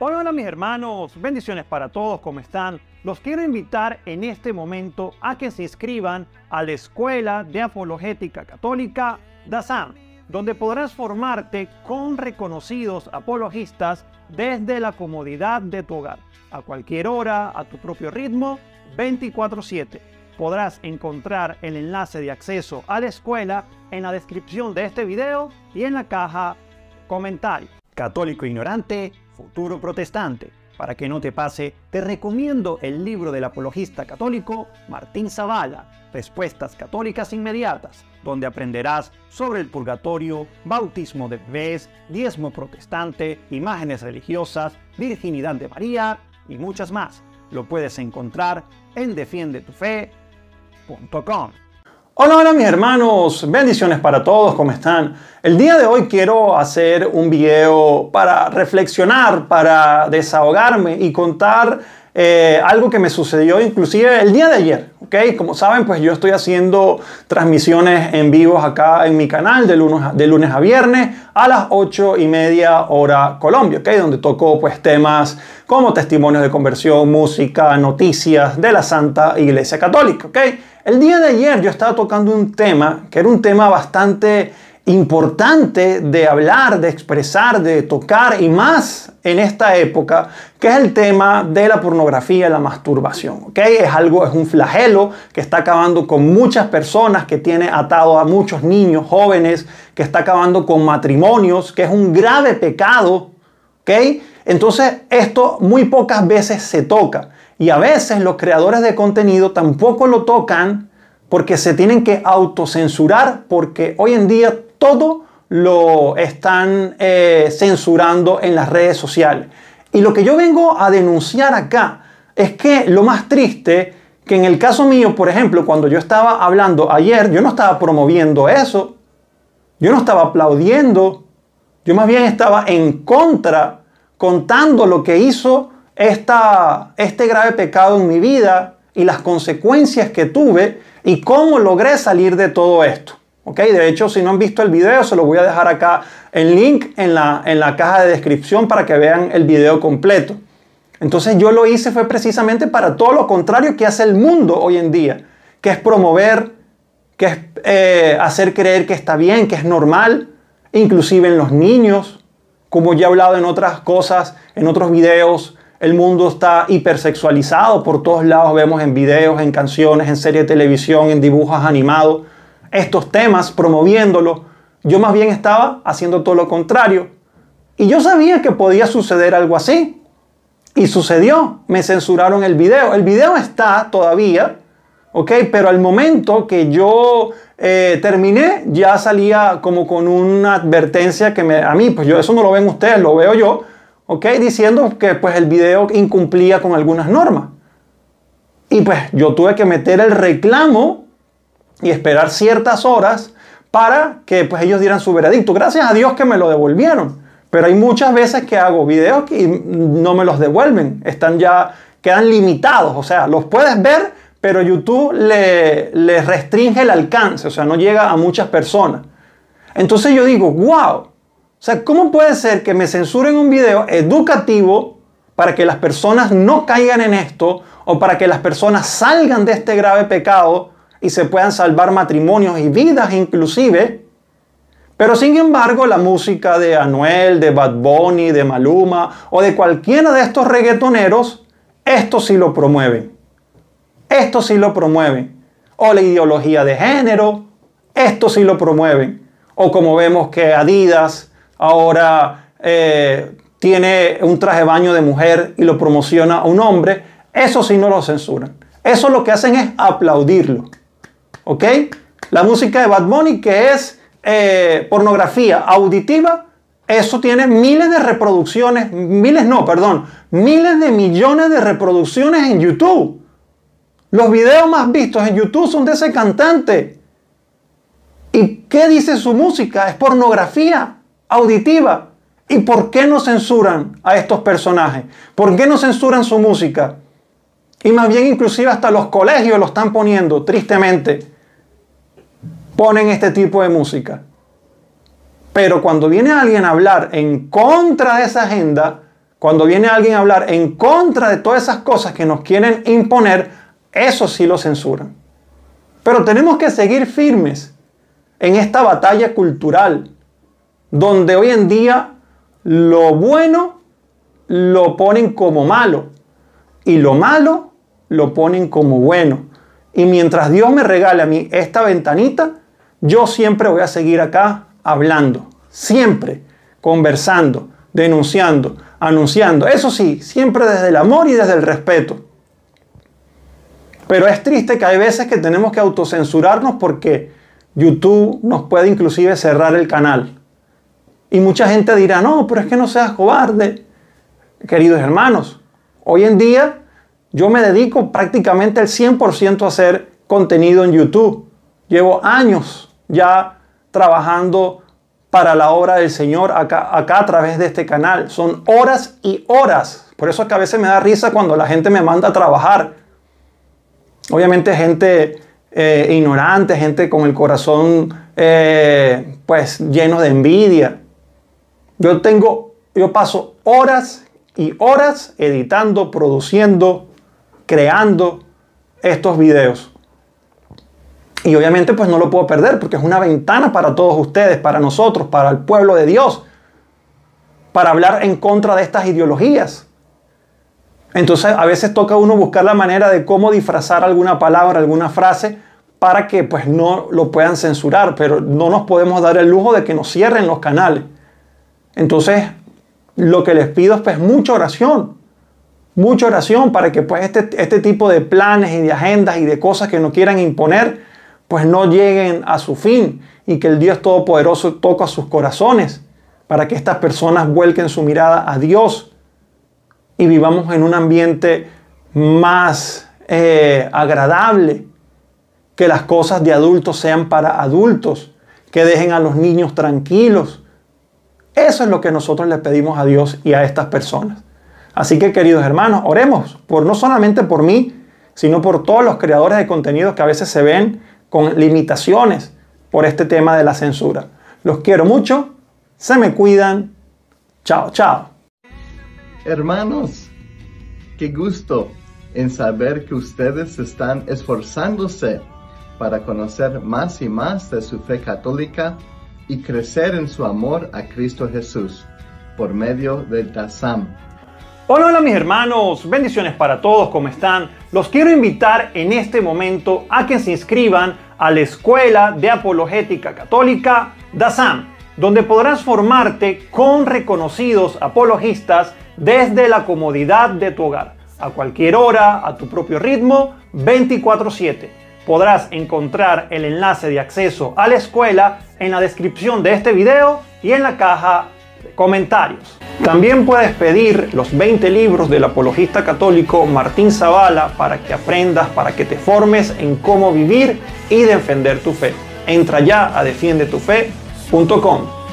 Hola mis hermanos, bendiciones para todos, ¿cómo están? Los quiero invitar en este momento a que se inscriban a la Escuela de Apologética Católica DASAM, donde podrás formarte con reconocidos apologistas desde la comodidad de tu hogar, a cualquier hora, a tu propio ritmo, 24/7. Podrás encontrar el enlace de acceso a la escuela en la descripción de este video y en la caja comentario. Católico ignorante, futuro protestante, para que no te pase, te recomiendo el libro del apologista católico Martín Zavala, Respuestas Católicas Inmediatas, donde aprenderás sobre el purgatorio, bautismo de bebés, diezmo protestante, imágenes religiosas, virginidad de María y muchas más. Lo puedes encontrar en defiendetufe.com. Hola, hola mis hermanos, bendiciones para todos, ¿cómo están? El día de hoy quiero hacer un video para reflexionar, para desahogarme y contar eh, algo que me sucedió inclusive el día de ayer, ¿ok? Como saben, pues yo estoy haciendo transmisiones en vivo acá en mi canal de lunes, a, de lunes a viernes a las 8 y media hora Colombia, ¿ok? Donde toco pues temas como testimonios de conversión, música, noticias de la Santa Iglesia Católica, ¿ok? El día de ayer yo estaba tocando un tema que era un tema bastante importante de hablar, de expresar, de tocar y más en esta época, que es el tema de la pornografía la masturbación. Es algo, es un flagelo que está acabando con muchas personas, que tiene atado a muchos niños, jóvenes, que está acabando con matrimonios, que es un grave pecado. Entonces esto muy pocas veces se toca. Y a veces los creadores de contenido tampoco lo tocan porque se tienen que autocensurar porque hoy en día todo lo están eh, censurando en las redes sociales. Y lo que yo vengo a denunciar acá es que lo más triste que en el caso mío, por ejemplo, cuando yo estaba hablando ayer, yo no estaba promoviendo eso, yo no estaba aplaudiendo, yo más bien estaba en contra contando lo que hizo esta, este grave pecado en mi vida y las consecuencias que tuve y cómo logré salir de todo esto. okay De hecho, si no han visto el video, se lo voy a dejar acá el link en la, caja de descripción para que vean el video completo. Entonces yo lo hice fue precisamente para todo lo contrario que hace el mundo hoy en día, que es promover, que es eh, hacer creer que está bien, que es normal, inclusive en los niños, como ya he hablado en otras cosas, en otros videos, el mundo está hipersexualizado, por todos lados vemos en videos, en canciones, en series de televisión, en dibujos animados, estos temas, promoviéndolo Yo más bien estaba haciendo todo lo contrario. Y yo sabía que podía suceder algo así. Y sucedió, me censuraron el video. El video está todavía, ¿ok? Pero al momento que yo eh, terminé, ya salía como con una advertencia que a mí, pues yo eso no lo ven ustedes, lo veo yo, ¿ok? Diciendo que pues el video incumplía con algunas normas. Y pues yo tuve que meter el reclamo y esperar ciertas horas para que pues ellos dieran su veredicto. Gracias a Dios que me lo devolvieron. Pero hay muchas veces que hago videos y no me los devuelven. Están ya, quedan limitados. O sea, los puedes ver, pero YouTube le, le restringe el alcance. O sea, no llega a muchas personas. Entonces yo digo, wow, o sea, ¿cómo puede ser que me censuren un video educativo para que las personas no caigan en esto o para que las personas salgan de este grave pecado y se puedan salvar matrimonios y vidas inclusive? Pero sin embargo, la música de Anuel, de Bad Bunny, de Maluma o de cualquiera de estos reggaetoneros, esto sí lo promueven. Esto sí lo promueven. O la ideología de género, esto sí lo promueven. O como vemos que Adidas, ahora eh, tiene un traje de baño de mujer y lo promociona a un hombre, eso sí no lo censuran. Eso lo que hacen es aplaudirlo. ¿Ok? La música de Bad Bunny, que es eh, pornografía auditiva, eso tiene miles de reproducciones, miles no, perdón, miles de millones de reproducciones en YouTube. Los videos más vistos en YouTube son de ese cantante. ¿Y qué dice su música? Es pornografía auditiva. ¿Y por qué no censuran a estos personajes? ¿Por qué no censuran su música? Y más bien inclusive hasta los colegios lo están poniendo, tristemente. Ponen este tipo de música. Pero cuando viene alguien a hablar en contra de esa agenda, cuando viene alguien a hablar en contra de todas esas cosas que nos quieren imponer, eso sí lo censuran. Pero tenemos que seguir firmes en esta batalla cultural donde hoy en día lo bueno lo ponen como malo y lo malo lo ponen como bueno. Y mientras Dios me regale a mí esta ventanita, yo siempre voy a seguir acá hablando, siempre conversando, denunciando, anunciando. Eso sí, siempre desde el amor y desde el respeto. Pero es triste que hay veces que tenemos que autocensurarnos porque YouTube nos puede inclusive cerrar el canal. Y mucha gente dirá, no, pero es que no seas cobarde. Queridos hermanos, hoy en día yo me dedico prácticamente al 100% a hacer contenido en YouTube. Llevo años ya trabajando para la obra del Señor acá, a través de este canal. Son horas y horas. Por eso es que a veces me da risa cuando la gente me manda a trabajar. Obviamente gente eh, ignorante, gente con el corazón eh, pues lleno de envidia. Yo tengo, yo paso horas y horas editando, produciendo, creando estos videos. Y obviamente pues no lo puedo perder porque es una ventana para todos ustedes, para nosotros, para el pueblo de Dios, para hablar en contra de estas ideologías. Entonces a veces toca uno buscar la manera de cómo disfrazar alguna palabra, alguna frase para que pues no lo puedan censurar, pero no nos podemos dar el lujo de que nos cierren los canales. Entonces, lo que les pido es pues, mucha oración, mucha oración para que pues este, este, tipo de planes y de agendas y de cosas que no quieran imponer, pues no lleguen a su fin y que el Dios Todopoderoso toque a sus corazones para que estas personas vuelquen su mirada a Dios y vivamos en un ambiente más eh, agradable, que las cosas de adultos sean para adultos, que dejen a los niños tranquilos, eso es lo que nosotros le pedimos a Dios y a estas personas. Así que queridos hermanos, oremos por no solamente por mí, sino por todos los creadores de contenidos que a veces se ven con limitaciones por este tema de la censura. Los quiero mucho, se me cuidan. Chao, chao. Hermanos, qué gusto en saber que ustedes están esforzándose para conocer más y más de su fe católica y crecer en su amor a Cristo Jesús por medio del DASAM. Hola, hola mis hermanos, bendiciones para todos, ¿cómo están? Los quiero invitar en este momento a que se inscriban a la Escuela de Apologética Católica Dasam, donde podrás formarte con reconocidos apologistas desde la comodidad de tu hogar, a cualquier hora, a tu propio ritmo, 24/7. Podrás encontrar el enlace de acceso a la escuela en la descripción de este video y en la caja de comentarios. También puedes pedir los 20 libros del apologista católico Martín Zavala para que aprendas, para que te formes en cómo vivir y defender tu fe. Entra ya a defiendetufe.com.